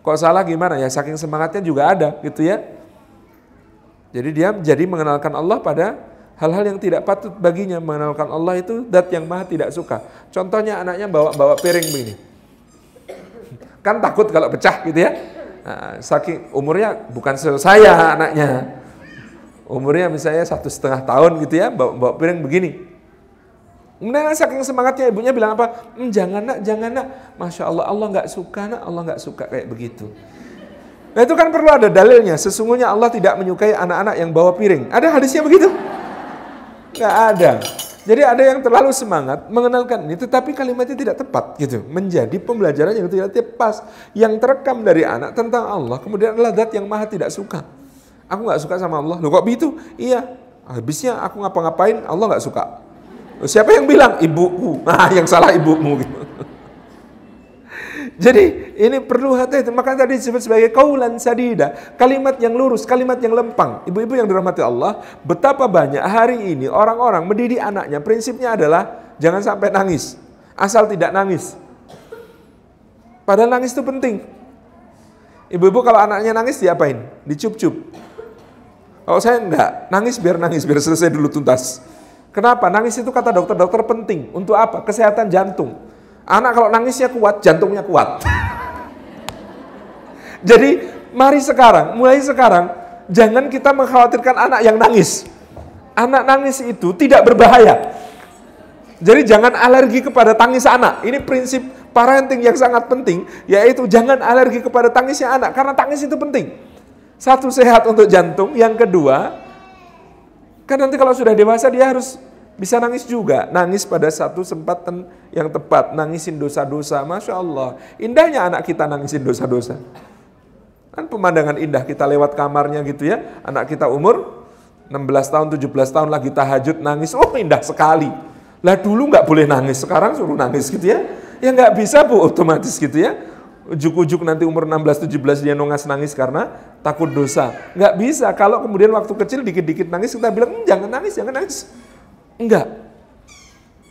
Kok salah gimana ya? Saking semangatnya juga ada gitu ya. Jadi dia jadi mengenalkan Allah pada hal-hal yang tidak patut baginya mengenalkan Allah itu dat yang maha tidak suka. Contohnya anaknya bawa-bawa piring begini Kan takut kalau pecah gitu ya. Nah, saking umurnya bukan saya anaknya. Umurnya misalnya satu setengah tahun gitu ya, bawa, bawa piring begini. Kemudian kan saking semangatnya ibunya bilang apa? Hmm, jangan nak, jangan nak. Masya Allah, Allah nggak suka nak, Allah nggak suka kayak begitu. Nah itu kan perlu ada dalilnya. Sesungguhnya Allah tidak menyukai anak-anak yang bawa piring. Ada hadisnya begitu? Nggak ada. Jadi ada yang terlalu semangat mengenalkan ini, tetapi kalimatnya tidak tepat gitu. Menjadi pembelajaran yang tidak tepat, yang terekam dari anak tentang Allah, kemudian adalah zat yang maha tidak suka. Aku nggak suka sama Allah. Loh kok begitu? Iya, habisnya aku ngapa-ngapain Allah nggak suka. Siapa yang bilang ibuku? Nah, yang salah ibumu gitu. Jadi ini perlu hati-hati. Maka tadi disebut sebagai kaulan sadida. Kalimat yang lurus, kalimat yang lempang. Ibu-ibu yang dirahmati Allah, betapa banyak hari ini orang-orang mendidik anaknya. Prinsipnya adalah jangan sampai nangis. Asal tidak nangis. Padahal nangis itu penting. Ibu-ibu kalau anaknya nangis diapain? Dicup-cup. Kalau saya enggak, nangis biar nangis, biar selesai dulu tuntas. Kenapa? Nangis itu kata dokter-dokter penting. Untuk apa? Kesehatan jantung. Anak kalau nangisnya kuat, jantungnya kuat. Jadi mari sekarang, mulai sekarang, jangan kita mengkhawatirkan anak yang nangis. Anak nangis itu tidak berbahaya. Jadi jangan alergi kepada tangis anak. Ini prinsip parenting yang sangat penting, yaitu jangan alergi kepada tangisnya anak, karena tangis itu penting. Satu, sehat untuk jantung. Yang kedua, kan nanti kalau sudah dewasa dia harus bisa nangis juga, nangis pada satu sempatan yang tepat, nangisin dosa-dosa. Masya Allah, indahnya anak kita nangisin dosa-dosa. Kan pemandangan indah, kita lewat kamarnya gitu ya, anak kita umur 16 tahun, 17 tahun lagi tahajud, nangis, oh indah sekali. Lah dulu nggak boleh nangis, sekarang suruh nangis gitu ya. Ya nggak bisa bu, otomatis gitu ya. Ujuk-ujuk nanti umur 16-17 dia nongas nangis karena takut dosa. Nggak bisa, kalau kemudian waktu kecil dikit-dikit nangis, kita bilang, hmm, jangan nangis, jangan nangis Enggak.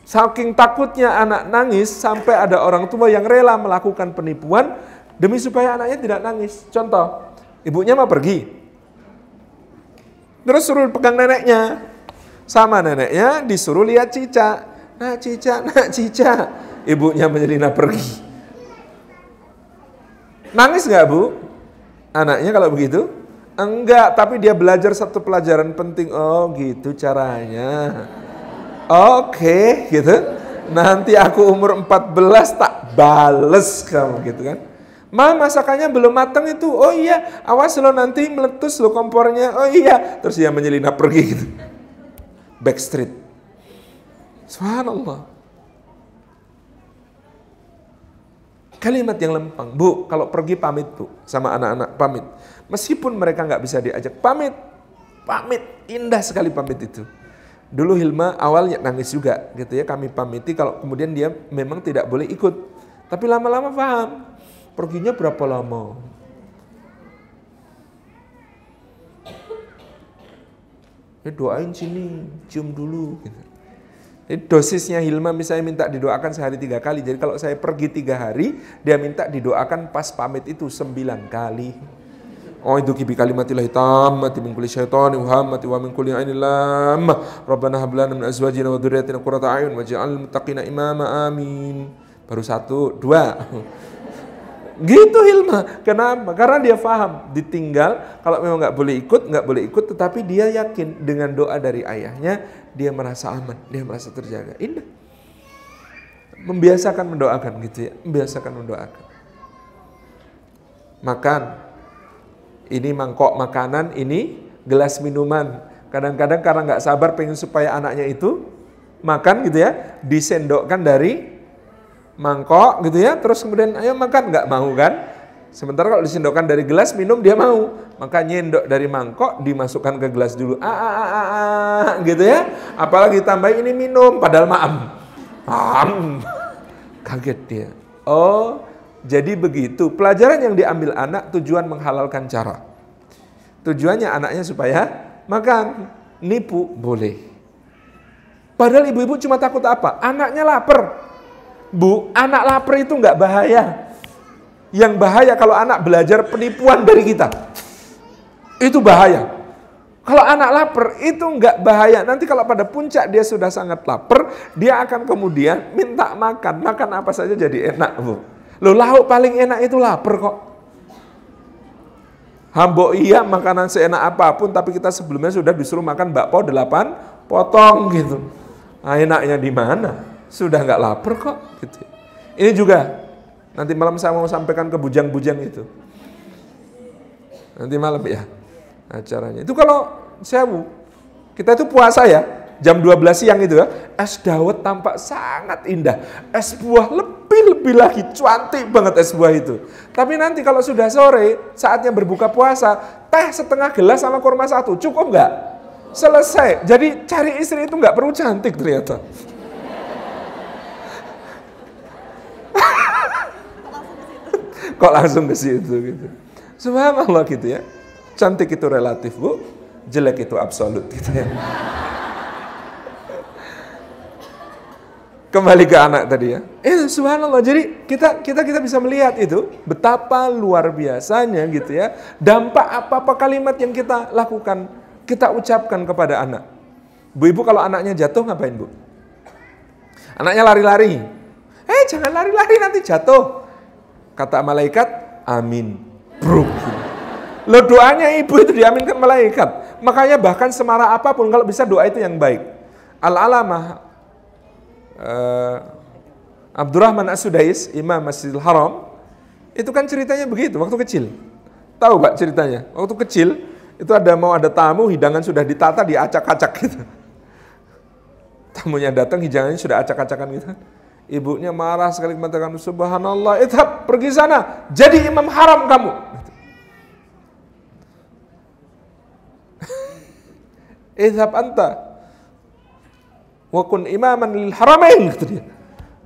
Saking takutnya anak nangis sampai ada orang tua yang rela melakukan penipuan demi supaya anaknya tidak nangis. Contoh, ibunya mau pergi. Terus suruh pegang neneknya. Sama neneknya disuruh lihat cica. Nah cica, nah cica. Ibunya menyelinap pergi. Nangis nggak bu? Anaknya kalau begitu? Enggak, tapi dia belajar satu pelajaran penting. Oh gitu caranya oke okay, gitu nanti aku umur 14 tak bales kamu gitu kan Ma masakannya belum matang itu oh iya awas lo nanti meletus lo kompornya oh iya terus dia menyelinap pergi gitu backstreet subhanallah kalimat yang lempeng bu kalau pergi pamit bu sama anak-anak pamit meskipun mereka nggak bisa diajak pamit pamit indah sekali pamit itu dulu Hilma awalnya nangis juga gitu ya kami pamiti kalau kemudian dia memang tidak boleh ikut tapi lama-lama paham perginya berapa lama ya doain sini cium dulu gitu. Jadi dosisnya Hilma misalnya minta didoakan sehari tiga kali. Jadi kalau saya pergi tiga hari, dia minta didoakan pas pamit itu sembilan kali. A'udzu bi kalimatillahi tammati min kulli syaitonin wa hammati wa min kulli ainin lam. Rabbana hab lana min azwajina wa dzurriyyatina qurrata a'yun waj'alna muttaqina imama. Amin. Baru satu, dua. Gitu Hilma. Kenapa? Karena dia paham ditinggal kalau memang nggak boleh ikut, nggak boleh ikut tetapi dia yakin dengan doa dari ayahnya dia merasa aman, dia merasa terjaga. Indah. Membiasakan mendoakan gitu ya, membiasakan mendoakan. Makan, ini mangkok makanan, ini gelas minuman. Kadang-kadang karena nggak sabar pengen supaya anaknya itu makan gitu ya, disendokkan dari mangkok gitu ya, terus kemudian ayo makan nggak mau kan? Sementara kalau disendokkan dari gelas minum dia mau, maka nyendok dari mangkok dimasukkan ke gelas dulu, ah, ah, ah, ah, ah gitu ya. Apalagi tambah ini minum, padahal maam, maam, kaget dia. Oh, jadi begitu, pelajaran yang diambil anak tujuan menghalalkan cara. Tujuannya anaknya supaya makan, nipu boleh. Padahal ibu-ibu cuma takut apa? Anaknya lapar. Bu, anak lapar itu nggak bahaya. Yang bahaya kalau anak belajar penipuan dari kita. Itu bahaya. Kalau anak lapar itu nggak bahaya. Nanti kalau pada puncak dia sudah sangat lapar, dia akan kemudian minta makan. Makan apa saja jadi enak, Bu. Loh lauk paling enak itu lapar kok. Hambo iya makanan seenak apapun tapi kita sebelumnya sudah disuruh makan bakpao delapan potong gitu. Nah, enaknya di mana? Sudah nggak lapar kok gitu. Ini juga nanti malam saya mau sampaikan ke bujang-bujang itu. Nanti malam ya acaranya. Itu kalau sewu kita itu puasa ya jam 12 siang itu ya, es dawet tampak sangat indah. Es buah lebih-lebih lagi cantik banget es buah itu. Tapi nanti kalau sudah sore, saatnya berbuka puasa, teh setengah gelas sama kurma satu, cukup nggak? Selesai. Jadi cari istri itu nggak perlu cantik ternyata. Kok langsung ke situ gitu. Subhanallah gitu ya. Cantik itu relatif, Bu. Jelek itu absolut gitu ya. kembali ke anak tadi ya. Eh subhanallah. Jadi kita kita kita bisa melihat itu betapa luar biasanya gitu ya. Dampak apa-apa kalimat yang kita lakukan, kita ucapkan kepada anak. Bu ibu kalau anaknya jatuh ngapain bu? Anaknya lari-lari. Eh jangan lari-lari nanti jatuh. Kata malaikat, amin. Bruk. Lo doanya ibu itu diaminkan malaikat. Makanya bahkan semara apapun kalau bisa doa itu yang baik. Al-alamah uh, Abdurrahman As-Sudais, Imam Masjidil Haram, itu kan ceritanya begitu waktu kecil. Tahu gak ceritanya? Waktu kecil itu ada mau ada tamu, hidangan sudah ditata, diacak-acak gitu. Tamunya datang, hidangannya sudah acak-acakan gitu. Ibunya marah sekali mengatakan, Subhanallah, ithab, eh, pergi sana, jadi imam haram kamu. Ithab gitu. eh, anta, Wakun imaman lil haramain kata dia.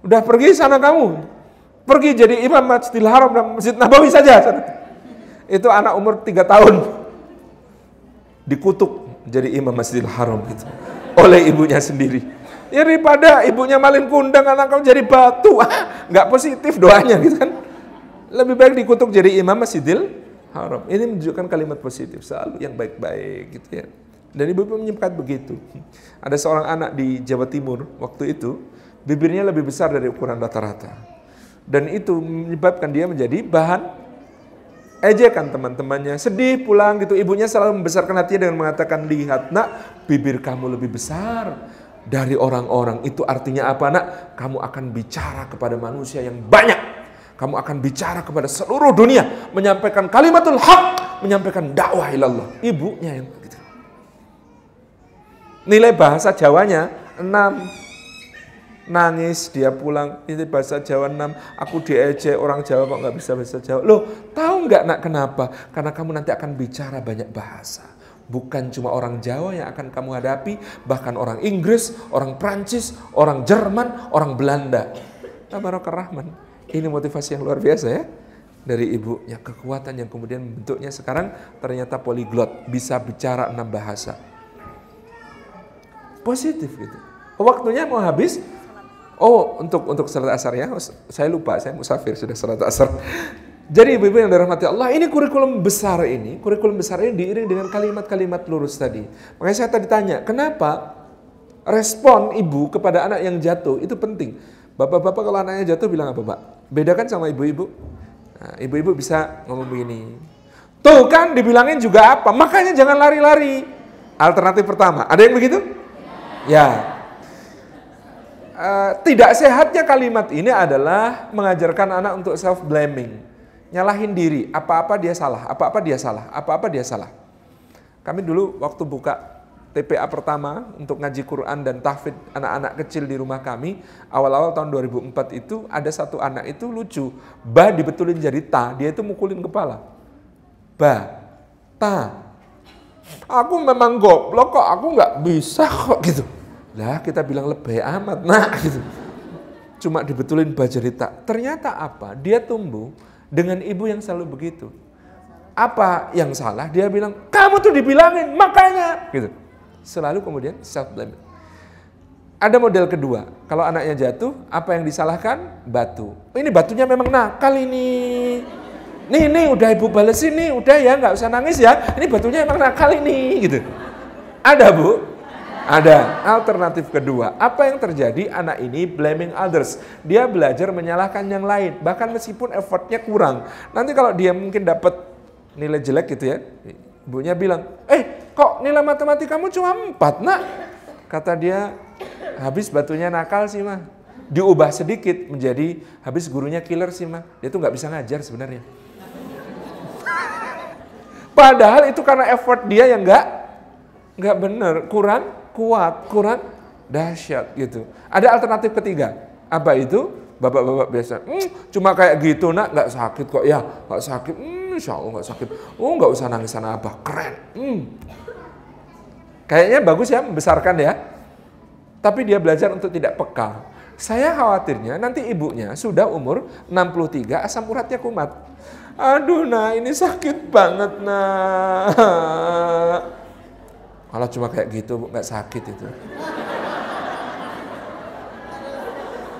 Udah pergi sana kamu. Pergi jadi imam Masjidil Haram dan Masjid Nabawi saja. Sana. Itu anak umur 3 tahun. Dikutuk jadi imam Masjidil Haram gitu. Oleh ibunya sendiri. Ya daripada ibunya malin kundang anak kamu jadi batu. Ah, nggak positif doanya gitu kan. Lebih baik dikutuk jadi imam Masjidil Haram. Ini menunjukkan kalimat positif selalu yang baik-baik gitu ya. Dan ibu-ibu menyempat begitu. Ada seorang anak di Jawa Timur waktu itu, bibirnya lebih besar dari ukuran rata-rata. Dan itu menyebabkan dia menjadi bahan ejekan teman-temannya. Sedih pulang gitu. Ibunya selalu membesarkan hatinya dengan mengatakan, lihat nak, bibir kamu lebih besar dari orang-orang. Itu artinya apa nak? Kamu akan bicara kepada manusia yang banyak. Kamu akan bicara kepada seluruh dunia. Menyampaikan kalimatul hak. Menyampaikan dakwah ilallah. Ibunya yang gitu. Nilai bahasa Jawanya 6. Nangis dia pulang, ini bahasa Jawa 6. Aku diejek orang Jawa kok nggak bisa bahasa Jawa. Loh, tahu nggak nak kenapa? Karena kamu nanti akan bicara banyak bahasa. Bukan cuma orang Jawa yang akan kamu hadapi, bahkan orang Inggris, orang Prancis, orang Jerman, orang Belanda. Tabarokah Rahman. Ini motivasi yang luar biasa ya dari ibunya kekuatan yang kemudian bentuknya sekarang ternyata poliglot bisa bicara enam bahasa Positif gitu. Oh, waktunya mau habis. Oh, untuk untuk salat asar ya. Saya lupa, saya musafir sudah salat asar. Jadi ibu-ibu yang dirahmati Allah, ini kurikulum besar ini, kurikulum besar ini diiring dengan kalimat-kalimat lurus tadi. Makanya saya tadi tanya, kenapa respon ibu kepada anak yang jatuh itu penting. Bapak-bapak kalau anaknya jatuh bilang apa, Pak? Bedakan sama ibu-ibu. Nah, ibu-ibu bisa ngomong begini. Tuh kan dibilangin juga apa? Makanya jangan lari-lari. Alternatif pertama. Ada yang begitu? Ya. Eh, tidak sehatnya kalimat ini adalah mengajarkan anak untuk self blaming, nyalahin diri, apa-apa dia salah, apa-apa dia salah, apa-apa dia salah. Kami dulu waktu buka TPA pertama untuk ngaji Quran dan tahfidz anak-anak kecil di rumah kami, awal-awal tahun 2004 itu ada satu anak itu lucu, ba dibetulin jadi ta, dia itu mukulin kepala. Ba, ta, Aku memang goblok kok, aku nggak bisa kok gitu. Lah kita bilang lebih amat nah gitu. Cuma dibetulin cerita Ternyata apa? Dia tumbuh dengan ibu yang selalu begitu. Apa yang salah? Dia bilang, kamu tuh dibilangin, makanya gitu. Selalu kemudian self blame. Ada model kedua, kalau anaknya jatuh, apa yang disalahkan? Batu. Oh, ini batunya memang nakal ini nih nih udah ibu balesin ini udah ya nggak usah nangis ya ini batunya emang nakal ini gitu ada bu ada alternatif kedua. Apa yang terjadi? Anak ini blaming others. Dia belajar menyalahkan yang lain, bahkan meskipun effortnya kurang. Nanti kalau dia mungkin dapat nilai jelek gitu ya, ibunya bilang, eh kok nilai matematika kamu cuma empat nak? Kata dia, habis batunya nakal sih mah. Diubah sedikit menjadi habis gurunya killer sih mah. Dia tuh nggak bisa ngajar sebenarnya. Padahal itu karena effort dia yang nggak nggak bener, kurang kuat, kurang dahsyat gitu. Ada alternatif ketiga, apa itu? Bapak-bapak biasa, hmm, cuma kayak gitu nak nggak sakit kok ya, nggak sakit, hmm, insya Allah nggak sakit. Oh nggak usah nangis sana apa, keren. Hmm. Kayaknya bagus ya, membesarkan ya. Tapi dia belajar untuk tidak peka. Saya khawatirnya nanti ibunya sudah umur 63 asam uratnya kumat. Aduh nah ini sakit banget nah. Kalau cuma kayak gitu nggak sakit itu.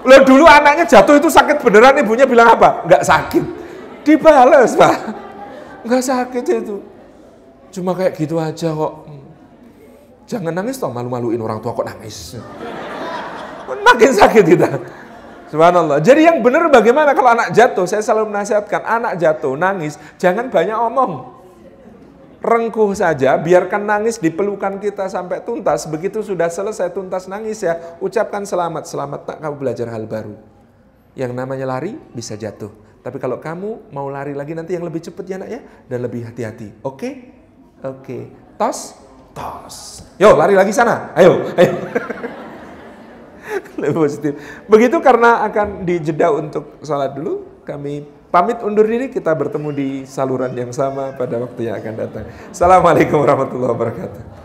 Lo dulu anaknya jatuh itu sakit beneran ibunya bilang apa? Gak sakit. Dibales pak. Gak sakit itu. Cuma kayak gitu aja kok. Jangan nangis toh malu-maluin orang tua kok nangis. Makin sakit kita. Subhanallah. Jadi yang benar bagaimana kalau anak jatuh? Saya selalu menasihatkan, anak jatuh, nangis, jangan banyak omong. Rengkuh saja, biarkan nangis di pelukan kita sampai tuntas. Begitu sudah selesai tuntas nangis ya, ucapkan selamat, selamat tak kamu belajar hal baru. Yang namanya lari bisa jatuh. Tapi kalau kamu mau lari lagi nanti yang lebih cepat ya nak ya, dan lebih hati-hati. Oke? Oke. Tos, tos. Yo, lari lagi sana. Ayo, ayo. lebih positif. Begitu karena akan dijeda untuk sholat dulu, kami pamit undur diri. Kita bertemu di saluran yang sama pada waktu yang akan datang. Assalamualaikum warahmatullahi wabarakatuh.